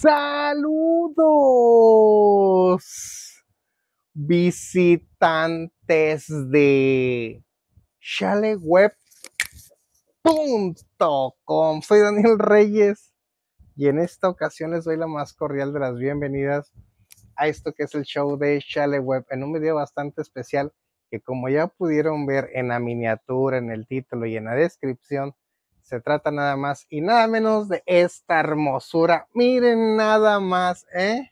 Saludos, visitantes de chaleweb.com. Soy Daniel Reyes y en esta ocasión les doy la más cordial de las bienvenidas a esto que es el show de Chaleweb en un video bastante especial que como ya pudieron ver en la miniatura, en el título y en la descripción, se trata nada más y nada menos de esta hermosura. Miren nada más, ¿eh?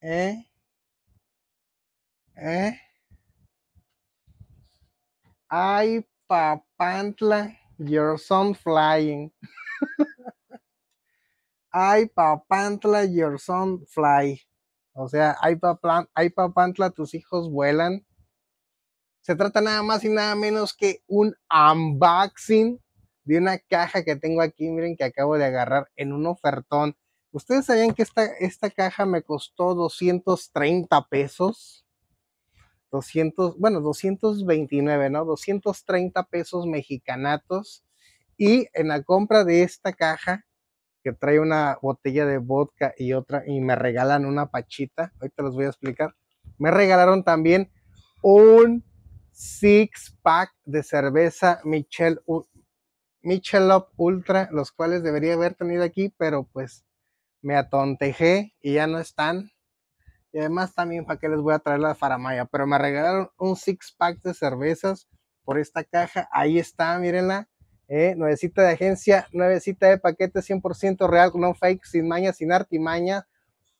¿Eh? ¿Eh? Ay, papantla, your son flying. ay, papantla, your son fly. O sea, ay, papantla, tus hijos vuelan. Se trata nada más y nada menos que un unboxing de una caja que tengo aquí, miren que acabo de agarrar en un ofertón. Ustedes sabían que esta, esta caja me costó 230 pesos. 200, bueno, 229, ¿no? 230 pesos mexicanatos. Y en la compra de esta caja, que trae una botella de vodka y otra, y me regalan una pachita, ahorita les voy a explicar, me regalaron también un six pack de cerveza Michel Michelob Ultra, los cuales debería haber tenido aquí, pero pues me atontejé y ya no están. Y además también para qué les voy a traer la faramaya, pero me regalaron un six pack de cervezas por esta caja. Ahí está, mírenla. Eh, nuevecita de agencia, nuevecita de paquete 100% real, no fake, sin maña, sin artimaña.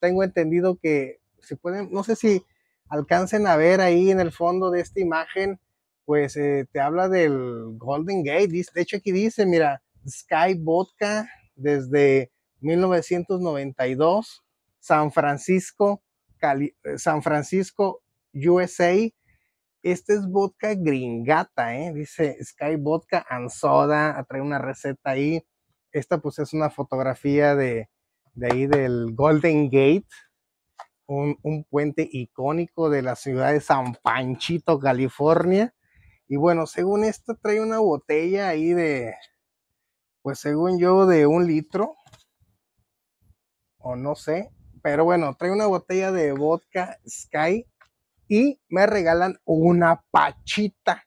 Tengo entendido que si pueden, no sé si alcancen a ver ahí en el fondo de esta imagen pues eh, te habla del Golden Gate. De hecho, aquí dice, mira, Sky Vodka desde 1992, San Francisco, eh, San Francisco, USA. Este es vodka gringata, ¿eh? dice Sky Vodka and Soda, trae una receta ahí. Esta pues es una fotografía de, ahí del Golden Gate, un, puente icónico de la ciudad de San Panchito, California. Y bueno, según esto trae una botella ahí de, pues según yo, de un litro. O no sé. Pero bueno, trae una botella de vodka Sky y me regalan una pachita.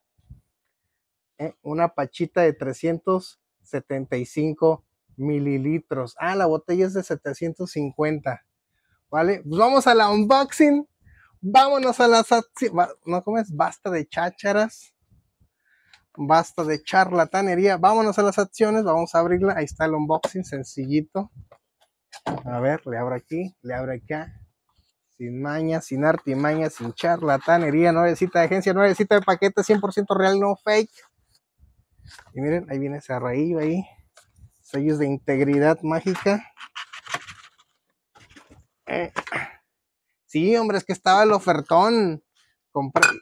¿eh? Una pachita de 375 mililitros. Ah, la botella es de 750. ¿Vale? Pues vamos a la unboxing. Vámonos a la... No, comes, Basta de chácharas basta de charlatanería, vámonos a las acciones, vamos a abrirla, ahí está el unboxing sencillito. A ver, le abro aquí, le abro acá. Sin maña, sin artimaña, sin charlatanería, nuevecita de agencia, nuevecita de paquete, 100% real, no fake. Y miren, ahí viene ese raíz ahí. Sellos de integridad mágica. Eh. Sí, hombre, es que estaba el ofertón.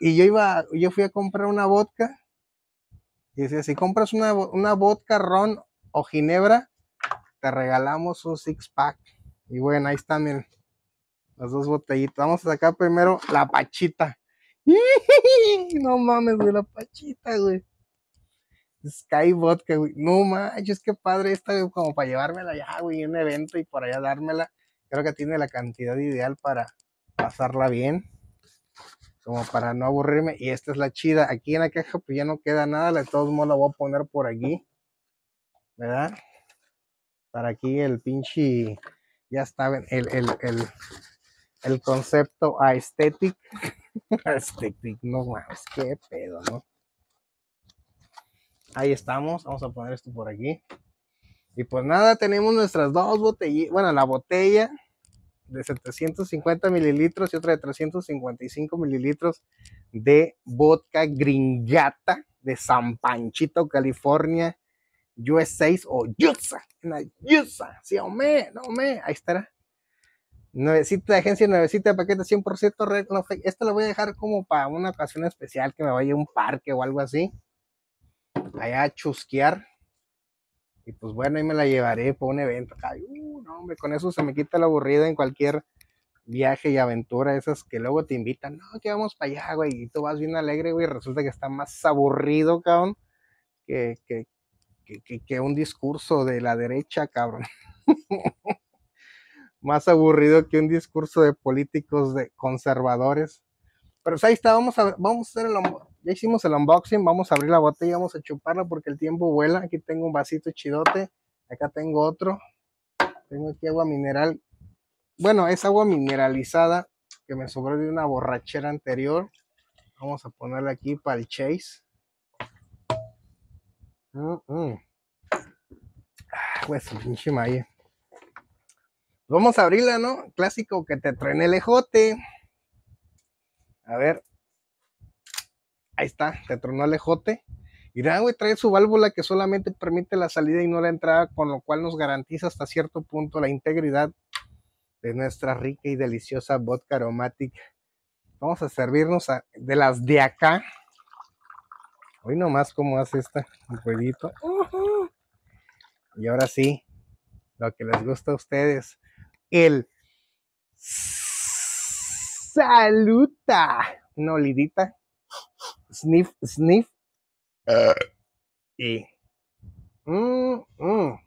y yo iba, yo fui a comprar una vodka y dice, si compras una, una vodka, ron o ginebra, te regalamos un six pack. Y bueno, ahí están, las dos botellitas. Vamos a sacar primero la pachita. no mames, güey, la pachita, güey. Sky Vodka, güey. No es que padre esta, güey, como para llevármela ya, güey, un evento y por allá dármela. Creo que tiene la cantidad ideal para pasarla bien como para no aburrirme. Y esta es la chida. Aquí en la caja pues ya no queda nada. De todos modos la voy a poner por aquí. ¿Verdad? Para aquí el pinche, ya está el, el, el concepto aesthetic. aesthetic, no mames, qué pedo, ¿no? Ahí estamos. Vamos a poner esto por aquí. Y pues nada, tenemos nuestras dos botellas Bueno, la botella de 750 mililitros y otra de 355 mililitros de vodka gringata de San Panchito, California, US6 o USA, en la si sí, no, me ahí estará. Nuevecita de agencia, nuevecita de paquete, 100% red, no, esta la voy a dejar como para una ocasión especial, que me vaya a un parque o algo así, allá a chusquear, y pues bueno, ahí me la llevaré para un evento, no, hombre, con eso se me quita la aburrida en cualquier viaje y aventura, esas que luego te invitan, no, que vamos para allá, güey, y tú vas bien alegre, güey, y resulta que está más aburrido, cabrón, que, que, un discurso de la derecha, cabrón. más aburrido que un discurso de políticos de conservadores. Pero pues, ahí está, vamos a, vamos a hacer el, ya hicimos el unboxing, vamos a abrir la botella, vamos a chuparla porque el tiempo vuela. Aquí tengo un vasito chidote, acá tengo otro, tengo aquí agua mineral. Bueno, es agua mineralizada que me sobró de una borrachera anterior. Vamos a ponerla aquí para el chase. pues Vamos a abrirla, ¿no? Clásico que te traen el ejote. A ver. Ahí está, te tronó el ejote güey, trae su válvula que solamente permite la salida y no la entrada, con lo cual nos garantiza hasta cierto punto la integridad de nuestra rica y deliciosa vodka aromática. Vamos a servirnos de las de acá. Hoy nomás como hace esta, un jueguito. Y ahora sí, lo que les gusta a ustedes, el saluta, una olidita, sniff, sniff, eh, y. mmm,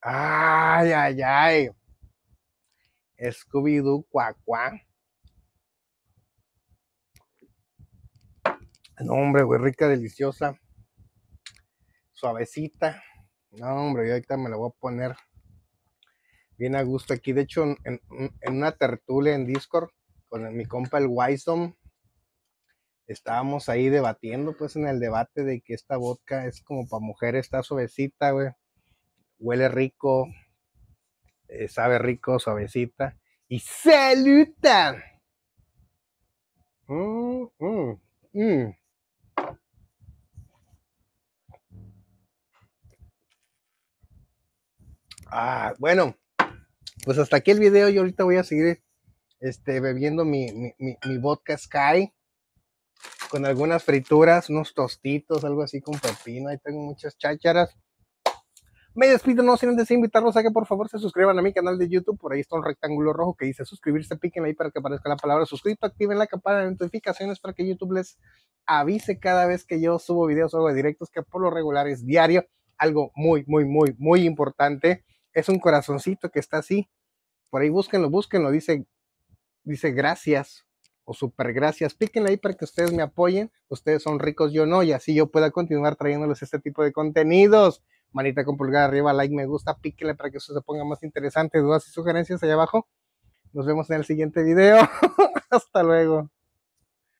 Ay, ay, ay. Scooby-Doo cuacuá. No, hombre, güey, rica, deliciosa. Suavecita. No, hombre, yo ahorita me la voy a poner bien a gusto aquí. De hecho, en, en una tertulia en Discord con mi compa el Wysom, estábamos ahí debatiendo, pues, en el debate de que esta vodka es como para mujeres, está suavecita, Huele rico, eh, sabe rico, suavecita. Y saluta. Mm, mm, mm. Ah, bueno, pues hasta aquí el video. Yo ahorita voy a seguir este, bebiendo mi, mi, mi, vodka Sky con algunas frituras, unos tostitos, algo así con pepino. Ahí tengo muchas chácharas. Me despido, no sin antes invitarlos a que por favor se suscriban a mi canal de YouTube. Por ahí está un rectángulo rojo que dice suscribirse. Piquen ahí para que aparezca la palabra suscrito. Activen la campana de notificaciones para que YouTube les avise cada vez que yo subo videos o hago directos, que por lo regular es diario. Algo muy, muy, muy, muy importante. Es un corazoncito que está así. Por ahí búsquenlo, búsquenlo. Dice dice gracias o super gracias. Píquenle ahí para que ustedes me apoyen. Ustedes son ricos, yo no, y así yo pueda continuar trayéndoles este tipo de contenidos. Manita con pulgar arriba, like, me gusta, píquenle para que eso se ponga más interesante. Dudas y sugerencias allá abajo. Nos vemos en el siguiente video. Hasta luego.